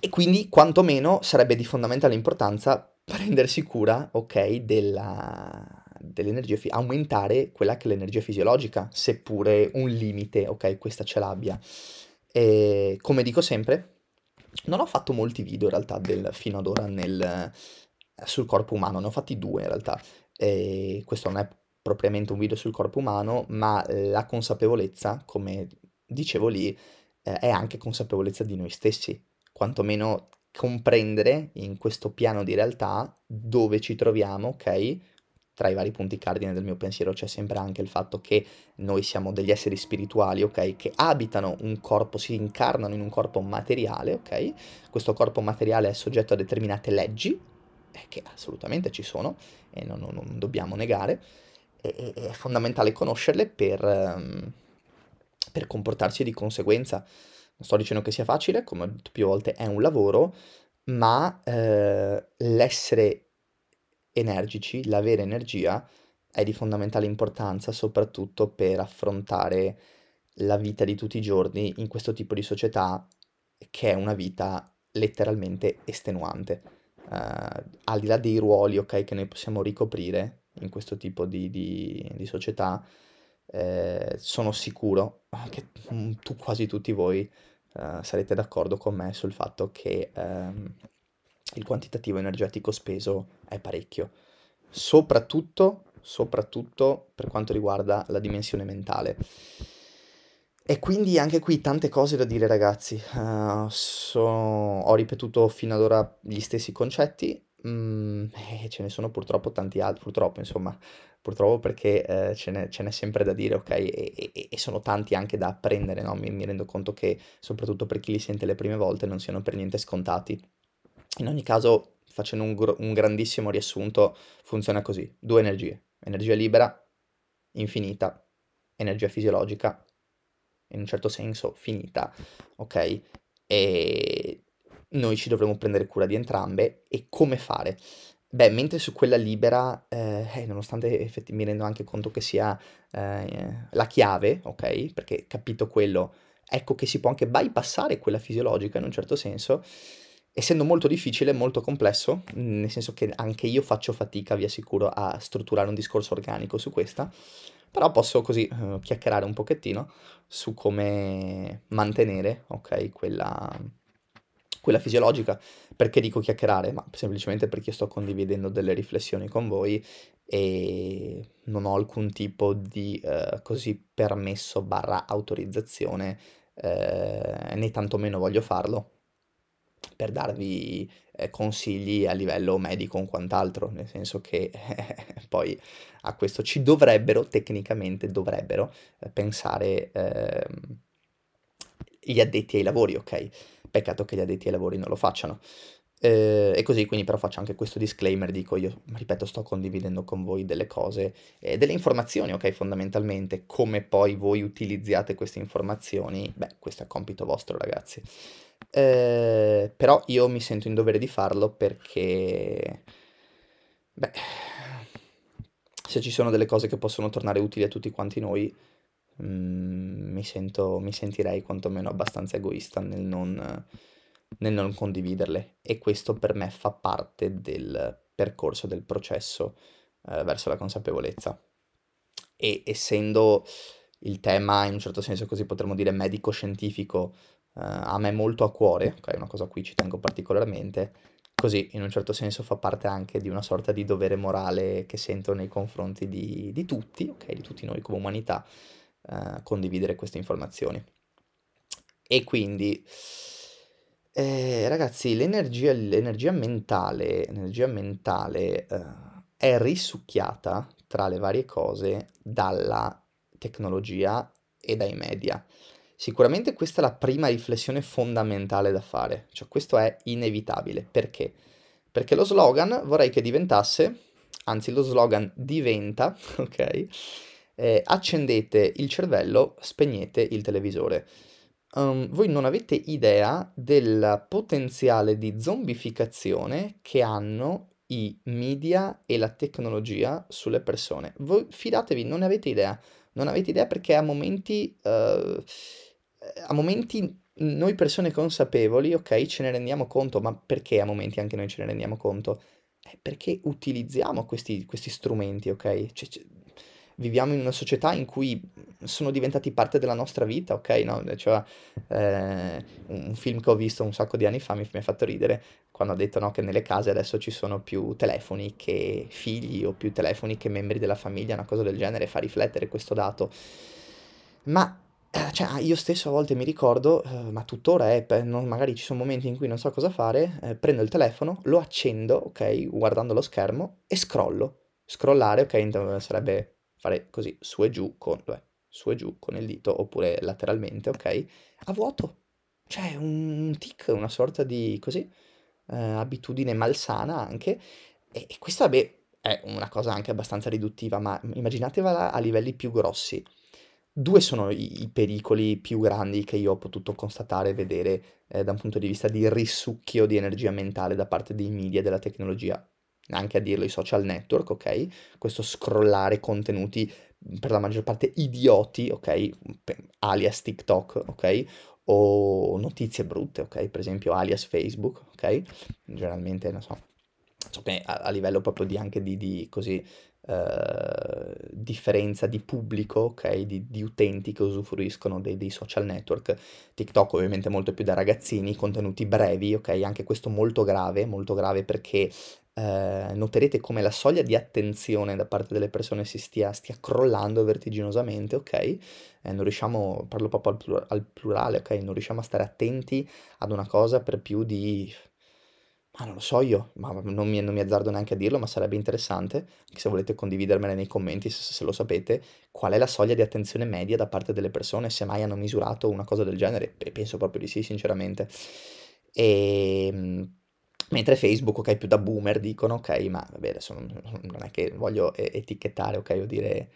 E quindi quantomeno sarebbe di fondamentale importanza prendersi cura, ok, della, dell'energia, aumentare quella che è l'energia fisiologica, seppure un limite, ok, questa ce l'abbia. E, come dico sempre, non ho fatto molti video in realtà del, fino ad ora nel, eh, sul corpo umano, ne ho fatti due in realtà. E questo non è propriamente un video sul corpo umano, ma la consapevolezza, come dicevo lì, eh, è anche consapevolezza di noi stessi, quantomeno comprendere in questo piano di realtà dove ci troviamo, ok? tra i vari punti cardine del mio pensiero c'è sempre anche il fatto che noi siamo degli esseri spirituali, ok? Che abitano un corpo, si incarnano in un corpo materiale, ok? Questo corpo materiale è soggetto a determinate leggi, eh, che assolutamente ci sono e non, non, non dobbiamo negare, e, è fondamentale conoscerle per, ehm, per comportarsi di conseguenza. Non sto dicendo che sia facile, come ho detto più volte, è un lavoro, ma eh, l'essere energici, vera energia è di fondamentale importanza soprattutto per affrontare la vita di tutti i giorni in questo tipo di società che è una vita letteralmente estenuante. Uh, al di là dei ruoli okay, che noi possiamo ricoprire in questo tipo di, di, di società, eh, sono sicuro che tu, quasi tutti voi uh, sarete d'accordo con me sul fatto che um, il quantitativo energetico speso è parecchio, soprattutto, soprattutto per quanto riguarda la dimensione mentale. E quindi anche qui tante cose da dire ragazzi, uh, so, ho ripetuto fino ad ora gli stessi concetti, Mm, eh, ce ne sono purtroppo tanti altri, purtroppo insomma, purtroppo perché eh, ce, n'è, ce, n'è, sempre da dire, ok, e, e, e sono tanti anche da apprendere, no? mi, mi rendo conto che soprattutto per chi li sente le prime volte non siano per niente scontati. In ogni caso, facendo un, gr- un grandissimo riassunto, funziona così. Due energie. Energia libera, infinita, energia fisiologica, in un certo senso finita, ok? E noi ci dovremmo prendere cura di entrambe e come fare? Beh, mentre su quella libera, eh, eh, nonostante effetti, mi rendo anche conto che sia eh, la chiave, ok? Perché capito quello, ecco che si può anche bypassare quella fisiologica in un certo senso, essendo molto difficile, molto complesso, nel senso che anche io faccio fatica, vi assicuro, a strutturare un discorso organico su questa, però posso così uh, chiacchierare un pochettino su come mantenere, ok, quella, quella fisiologica. Perché dico chiacchierare? Ma semplicemente perché sto condividendo delle riflessioni con voi e non ho alcun tipo di uh, così permesso barra autorizzazione, uh, né tantomeno voglio farlo per darvi eh, consigli a livello medico o quant'altro, nel senso che eh, poi a questo ci dovrebbero, tecnicamente dovrebbero eh, pensare ehm, gli addetti ai lavori, ok? Peccato che gli addetti ai lavori non lo facciano. Eh, e così quindi però faccio anche questo disclaimer, dico io, ripeto, sto condividendo con voi delle cose, eh, delle informazioni, ok, fondamentalmente, come poi voi utilizziate queste informazioni, beh, questo è compito vostro ragazzi. Eh, però io mi sento in dovere di farlo perché, beh, se ci sono delle cose che possono tornare utili a tutti quanti noi, mh, mm, mi, sento, mi sentirei quantomeno abbastanza egoista nel non nel non condividerle e questo per me fa parte del percorso, del processo eh, verso la consapevolezza. E essendo il tema in un certo senso così potremmo dire medico-scientifico eh, a me molto a cuore, ok, una cosa a cui ci tengo particolarmente, così in un certo senso fa parte anche di una sorta di dovere morale che sento nei confronti di, di tutti, ok, di tutti noi come umanità, eh, condividere queste informazioni. E quindi eh, ragazzi, l'energia, l'energia mentale, l'energia mentale eh, è risucchiata tra le varie cose dalla tecnologia e dai media. Sicuramente questa è la prima riflessione fondamentale da fare, cioè questo è inevitabile. Perché? Perché lo slogan vorrei che diventasse, anzi lo slogan diventa, ok? Eh, accendete il cervello, spegnete il televisore um, voi non avete idea del potenziale di zombificazione che hanno i media e la tecnologia sulle persone. Voi fidatevi, non ne avete idea. Non avete idea perché a momenti, uh, a momenti noi persone consapevoli, ok, ce ne rendiamo conto, ma perché a momenti anche noi ce ne rendiamo conto? È eh, perché utilizziamo questi, questi strumenti, ok? Cioè, cioè viviamo in una società in cui sono diventati parte della nostra vita, ok? No? Cioè, eh, un film che ho visto un sacco di anni fa mi, mi ha fatto ridere quando ha detto no, che nelle case adesso ci sono più telefoni che figli o più telefoni che membri della famiglia, una cosa del genere, fa riflettere questo dato. Ma eh, cioè, ah, io stesso a volte mi ricordo, eh, ma tuttora è, eh, non, magari ci sono momenti in cui non so cosa fare, eh, prendo il telefono, lo accendo, ok, guardando lo schermo e scrollo. Scrollare, ok, sarebbe fare così, su e giù, con, beh, su e giù con il dito oppure lateralmente, ok? A vuoto. Cioè un tic, una sorta di così, eh, abitudine malsana anche. E, e questa, beh, è una cosa anche abbastanza riduttiva, ma immaginatevela a livelli più grossi. Due sono i, i pericoli più grandi che io ho potuto constatare e vedere eh, da un punto di vista di risucchio di energia mentale da parte dei media e della tecnologia anche a dirlo i social network, ok? Questo scrollare contenuti mm, per la maggior parte idioti, ok? Alias TikTok, ok? O notizie brutte, ok? Per esempio alias Facebook, ok? Generalmente, non so, so che a, a livello proprio di anche di, di così eh, differenza di pubblico, ok, di, di utenti che usufruiscono dei, dei, social network. TikTok ovviamente molto più da ragazzini, contenuti brevi, ok, anche questo molto grave, molto grave perché eh, noterete come la soglia di attenzione da parte delle persone si stia, stia crollando vertiginosamente, ok? Eh, non riusciamo, parlo proprio al, plur- al plurale, ok? Non riusciamo a stare attenti ad una cosa per più di ma ah, non lo so io, ma non mi, non mi azzardo neanche a dirlo, ma sarebbe interessante, anche se volete condividermela nei commenti, se, se lo sapete, qual è la soglia di attenzione media da parte delle persone, se mai hanno misurato una cosa del genere, e penso proprio di sì, sinceramente. E... Ehm, mentre Facebook, ok, più da boomer dicono, ok, ma vabbè, adesso non, non è che voglio etichettare, ok, o dire...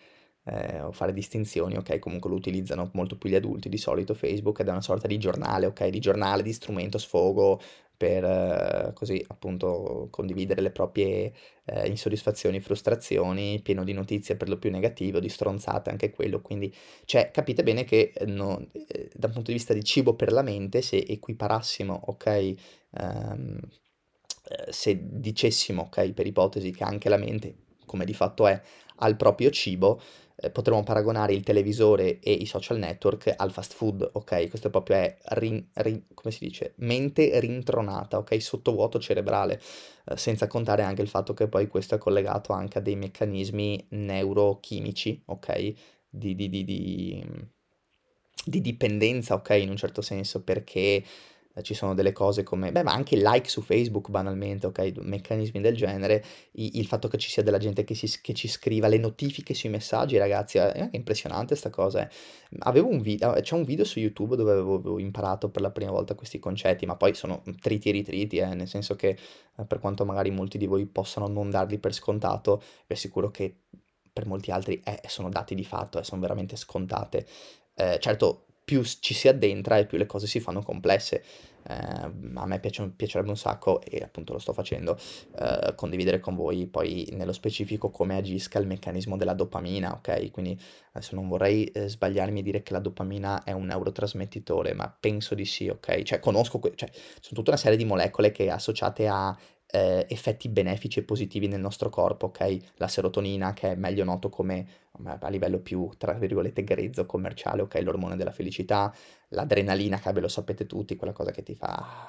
Eh, o fare distinzioni, ok? Comunque lo utilizzano molto più gli adulti di solito Facebook ed è una sorta di giornale, ok? Di giornale, di strumento sfogo, per eh, così appunto condividere le proprie eh, insoddisfazioni, frustrazioni, pieno di notizie per lo più negative, di stronzate anche quello, quindi cioè, capite bene che eh, no, eh, dal punto di vista di cibo per la mente, se equiparassimo, ok, um, se dicessimo, ok, per ipotesi che anche la mente, come di fatto è, ha il proprio cibo, eh, potremmo paragonare il televisore e i social network al fast food, ok? Questo proprio è, rin, rin, come si dice, mente rintronata, ok? Sottovuoto cerebrale, eh, senza contare anche il fatto che poi questo è collegato anche a dei meccanismi neurochimici, ok? Di, di, di, di dipendenza, ok? In un certo senso, perché eh, ci sono delle cose come, beh, ma anche like su Facebook banalmente, ok, meccanismi del genere, I, il fatto che ci sia della gente che, si, che, ci scriva le notifiche sui messaggi, ragazzi, è anche impressionante sta cosa. Eh. Avevo un video, eh, c'è un video su YouTube dove avevo imparato per la prima volta questi concetti, ma poi sono triti e ritriti, eh, nel senso che eh, per quanto magari molti di voi possano non darli per scontato, vi assicuro che per molti altri eh, sono dati di fatto, sono veramente scontate. certo, più ci si addentra e più le cose si fanno complesse. Eh, a me piace, piacerebbe un sacco, e appunto lo sto facendo, eh, condividere con voi poi nello specifico come agisca il meccanismo della dopamina, ok? Quindi adesso non vorrei eh, sbagliarmi e dire che la dopamina è un neurotrasmettitore, ma penso di sì, ok? Cioè conosco, que- cioè, sono tutta una serie di molecole che associate a eh, effetti benefici e positivi nel nostro corpo, ok? La serotonina che è meglio noto come a livello più, tra virgolette, grezzo commerciale, ok, l'ormone della felicità, l'adrenalina che ve lo sapete tutti, quella cosa che ti fa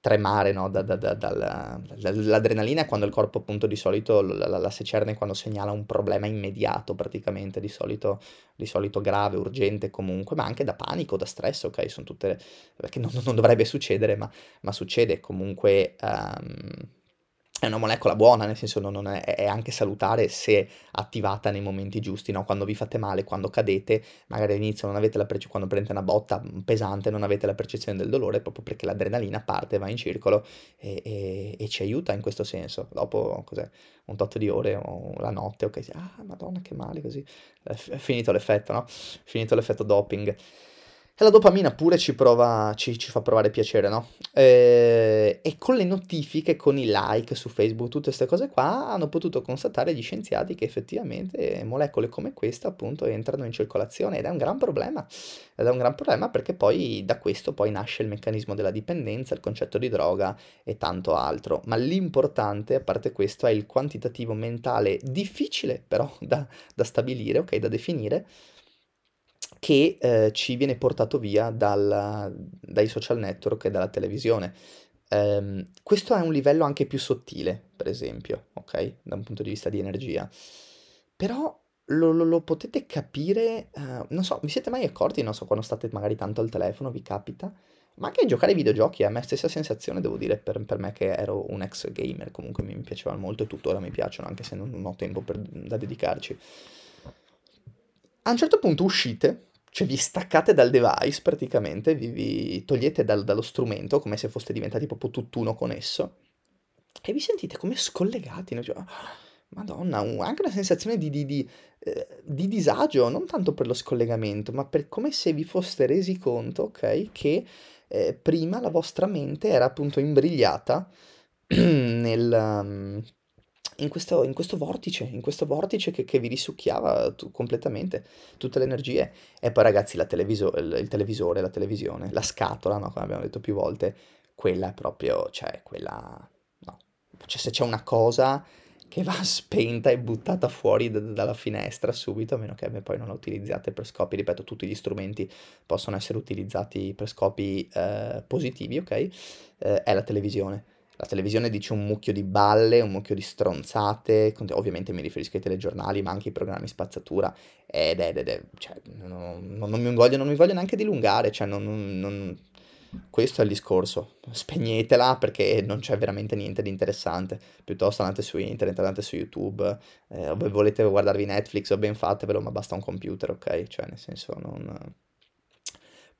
tremare, no? Da, da, da, dalla, l'adrenalina è quando il corpo appunto di solito la, la, la secerne quando segnala un problema immediato praticamente, di solito, di solito, grave, urgente comunque, ma anche da panico, da stress, ok? Sono tutte... perché non, non dovrebbe succedere, ma, ma succede comunque... Um è una molecola buona, nel senso non, è, è, anche salutare se attivata nei momenti giusti, no? quando vi fate male, quando cadete, magari all'inizio non avete la percezione, quando prendete una botta pesante non avete la percezione del dolore proprio perché l'adrenalina parte, va in circolo e, e, e ci aiuta in questo senso. Dopo cos'è, un tot di ore o la notte, ok, ah madonna che male così, è finito l'effetto, no? finito l'effetto doping. E la dopamina pure ci, prova, ci, ci fa provare piacere, no? E, eh, e con le notifiche, con i like su Facebook, tutte queste cose qua, hanno potuto constatare gli scienziati che effettivamente molecole come questa appunto entrano in circolazione ed è un gran problema. Ed è un gran problema perché poi da questo poi nasce il meccanismo della dipendenza, il concetto di droga e tanto altro. Ma l'importante, a parte questo, è il quantitativo mentale difficile però da, da stabilire, ok, da definire che eh, ci viene portato via dalla, dai social network e dalla televisione. Um, questo è un livello anche più sottile, per esempio, ok? Da un punto di vista di energia. Però lo, lo, lo potete capire, uh, non so, vi siete mai accorti, non so, quando state magari tanto al telefono, vi capita? Ma anche giocare ai videogiochi eh, a me stessa sensazione, devo dire, per, per, me che ero un ex gamer, comunque mi piacevano molto e tuttora mi piacciono, anche se non ho tempo per, da dedicarci. A un certo punto uscite, cioè vi staccate dal device praticamente, vi, vi togliete dal, dallo strumento come se foste diventati proprio tutt'uno con esso e vi sentite come scollegati. No? Cioè, ah, Madonna, un, anche una sensazione di, di, di, eh, di, disagio, non tanto per lo scollegamento, ma per come se vi foste resi conto, ok, che eh, prima la vostra mente era appunto imbrigliata nel, um, in questo, in questo vortice, in questo vortice che, che vi risucchiava tu, completamente tutte le energie. E poi ragazzi televiso- il televisore, la televisione, la scatola, no? come abbiamo detto più volte, quella è proprio, cioè quella... No. Cioè se c'è una cosa che va spenta e buttata fuori d- dalla finestra subito, a meno che poi non la utilizzate per scopi, ripeto, tutti gli strumenti possono essere utilizzati per scopi eh, positivi, ok? Eh, è la televisione la televisione dice un mucchio di balle, un mucchio di stronzate, ovviamente mi riferisco ai telegiornali, ma anche ai programmi spazzatura, ed è, ed è cioè, non, non, mi voglio, non, mi voglio, neanche dilungare, cioè, non, questo è il discorso, spegnetela perché non c'è veramente niente di interessante, piuttosto andate su internet, andate su YouTube, eh, volete guardarvi Netflix o ben fatevelo, ma basta un computer, ok? Cioè, nel senso, non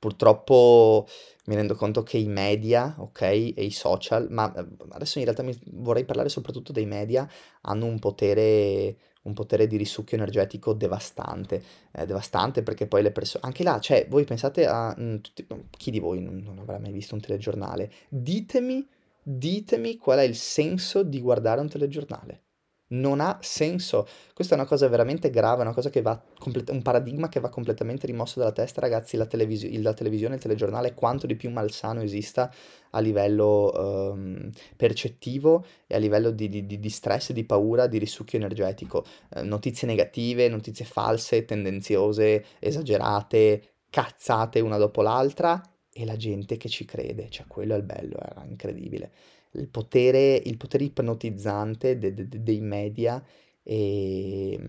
purtroppo mi rendo conto che i media, ok, e i social, ma eh, adesso in realtà vorrei parlare soprattutto dei media, hanno un potere, un potere di risucchio energetico devastante, eh, devastante perché poi le persone, anche là, cioè voi pensate a, mh, mm, tutti, chi di voi non, non avrà mai visto un telegiornale, ditemi, ditemi qual è il senso di guardare un telegiornale non ha senso. Questa è una cosa veramente grave, una cosa che va complet- un paradigma che va completamente rimosso dalla testa, ragazzi, la, televis- la televisione, il telegiornale, quanto di più malsano esista a livello um, percettivo e a livello di, di, di, stress, di paura, di risucchio energetico. Eh, notizie negative, notizie false, tendenziose, esagerate, cazzate una dopo l'altra e la gente che ci crede, cioè quello è il bello, era incredibile il potere, il potere ipnotizzante de, de, de, dei media e,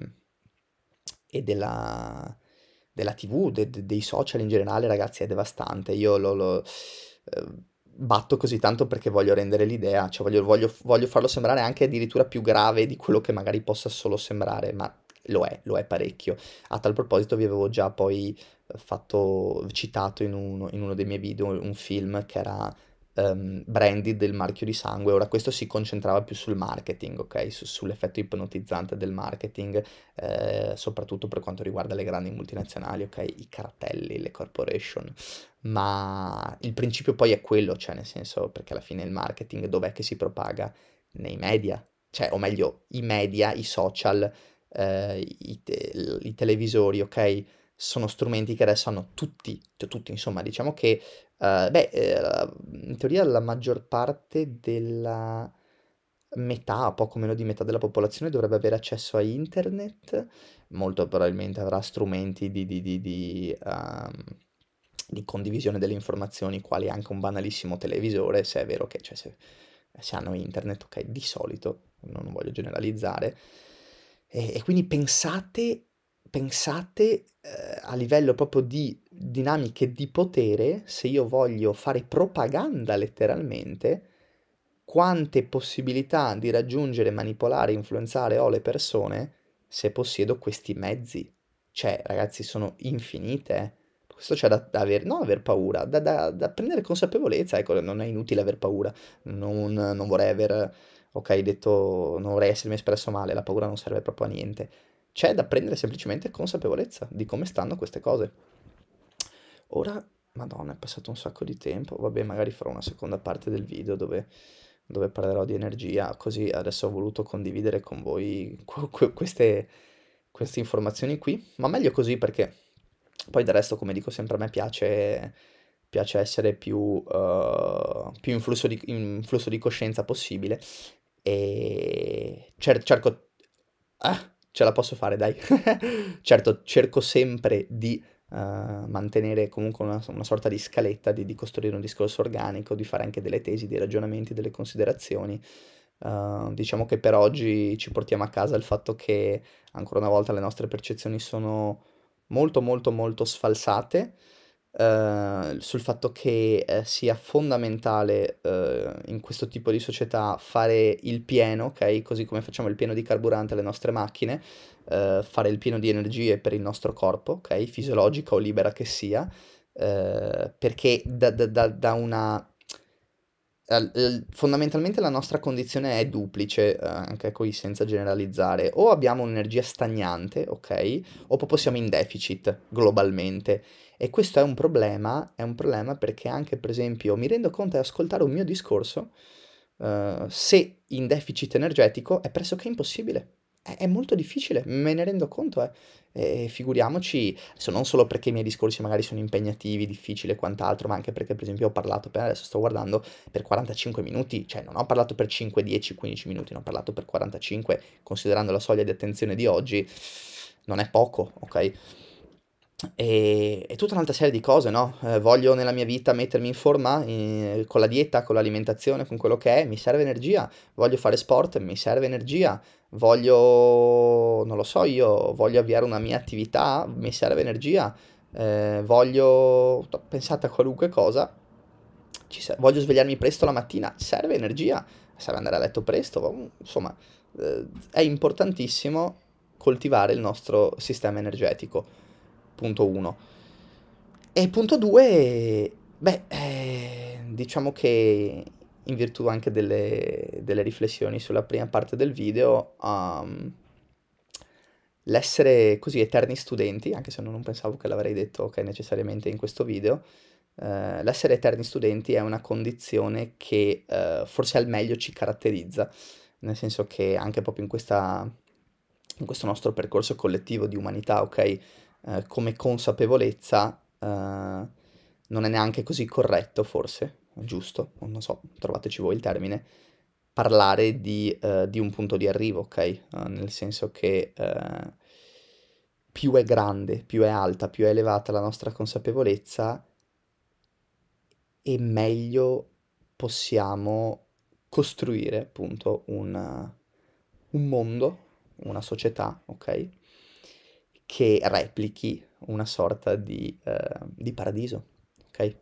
e della, della tv, dei social in generale, ragazzi, è devastante. Io lo, lo eh, batto così tanto perché voglio rendere l'idea, cioè voglio, voglio, voglio farlo sembrare anche addirittura più grave di quello che magari possa solo sembrare, ma lo è, lo è parecchio. A tal proposito vi avevo già poi eh, fatto, citato in uno, in uno dei miei video un film che era um, branded del marchio di sangue. Ora questo si concentrava più sul marketing, ok? Su, sull'effetto ipnotizzante del marketing, eh, soprattutto per quanto riguarda le grandi multinazionali, ok? I cartelli, le corporation. Ma il principio poi è quello, cioè nel senso, perché alla fine il marketing dov'è che si propaga? Nei media, cioè, o meglio, i media, i social, eh, i, te- i televisori, ok? sono strumenti che adesso hanno tutti, tutti insomma, diciamo che Uh, beh, ehm, in teoria la maggior parte della metà, poco meno di metà della popolazione dovrebbe avere accesso a internet, molto probabilmente avrà strumenti di, di, di, di, um, di condivisione delle informazioni, quali anche un banalissimo televisore, se è vero che cioè, se, se hanno internet, ok, di solito, non voglio generalizzare. E, e quindi pensate, pensate eh, a livello proprio di dinamiche di potere, se io voglio fare propaganda letteralmente, quante possibilità di raggiungere, manipolare, influenzare ho oh, le persone se possiedo questi mezzi. Cioè, ragazzi, sono infinite. Eh. Questo c'è da, da aver, non aver paura, da, da, da, prendere consapevolezza. Ecco, non è inutile aver paura. Non, non vorrei aver, ok, detto, non vorrei essermi espresso male. La paura non serve proprio a niente. C'è da prendere semplicemente consapevolezza di come stanno queste cose. Ora, madonna, è passato un sacco di tempo. Vabbè, magari farò una seconda parte del video dove, dove parlerò di energia. Così adesso ho voluto condividere con voi queste, queste informazioni qui. Ma meglio così perché poi del resto, come dico sempre, a me piace piace essere più, uh, più in, flusso di, in, flusso di, coscienza possibile e cer- cerco... Ah, ce la posso fare, dai. certo, cerco sempre di eh, mantenere comunque una, una, sorta di scaletta, di, di, costruire un discorso organico, di fare anche delle tesi, dei ragionamenti, delle considerazioni. Uh, diciamo che per oggi ci portiamo a casa il fatto che ancora una volta le nostre percezioni sono molto molto molto sfalsate eh, sul fatto che eh, sia fondamentale eh, in questo tipo di società fare il pieno, ok? Così come facciamo il pieno di carburante alle nostre macchine, eh, fare il pieno di energie per il nostro corpo, ok? Fisiologica o libera che sia, eh, perché da, da, da una fondamentalmente la nostra condizione è duplice, anche qui senza generalizzare, o abbiamo un'energia stagnante, ok? O possiamo in deficit globalmente e questo è un problema, è un problema perché anche per esempio mi rendo conto di ascoltare un mio discorso, uh, se in deficit energetico è pressoché impossibile. È, è molto difficile, me ne rendo conto, eh. E figuriamoci, adesso non solo perché i miei discorsi magari sono impegnativi, difficili e quant'altro, ma anche perché per esempio ho parlato per adesso sto guardando per 45 minuti, cioè non ho parlato per 5, 10, 15 minuti, non ho parlato per 45, considerando la soglia di attenzione di oggi, non è poco, ok? e, e, tutta un'altra serie di cose, no? Eh, voglio nella mia vita mettermi in forma eh, con la dieta, con l'alimentazione, con quello che è, mi serve energia, voglio fare sport, mi serve energia, voglio, non lo so, io voglio avviare una mia attività, mi serve energia, eh, voglio, pensate a qualunque cosa, serve, voglio svegliarmi presto la mattina, serve energia, serve andare a letto presto, boh, insomma, eh, è importantissimo coltivare il nostro sistema energetico punto 1. E punto 2, beh, eh, diciamo che in virtù anche delle, delle, riflessioni sulla prima parte del video, um, l'essere così eterni studenti, anche se non pensavo che l'avrei detto che necessariamente in questo video, eh, l'essere eterni studenti è una condizione che eh, forse al meglio ci caratterizza, nel senso che anche proprio in, questa, in questo nostro percorso collettivo di umanità, ok? Eh, come consapevolezza eh, non è neanche così corretto, forse, giusto, non so, trovateci voi il termine, parlare di, eh, di un punto di arrivo, ok? Eh, nel senso che eh, più è grande, più è alta, più è elevata la nostra consapevolezza e meglio possiamo costruire appunto un, un mondo, una società, ok? che replichi una sorta di, eh, di paradiso, ok?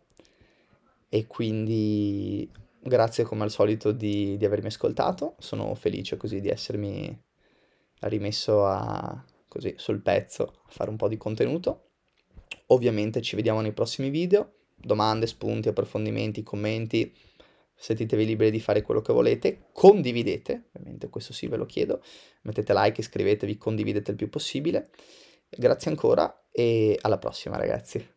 E quindi grazie come al solito di, di, avermi ascoltato, sono felice così di essermi rimesso a, così, sul pezzo a fare un po' di contenuto. Ovviamente ci vediamo nei prossimi video, domande, spunti, approfondimenti, commenti, sentitevi liberi di fare quello che volete, condividete, ovviamente questo sì ve lo chiedo, mettete like, iscrivetevi, condividete il più possibile. Grazie ancora e alla prossima ragazzi.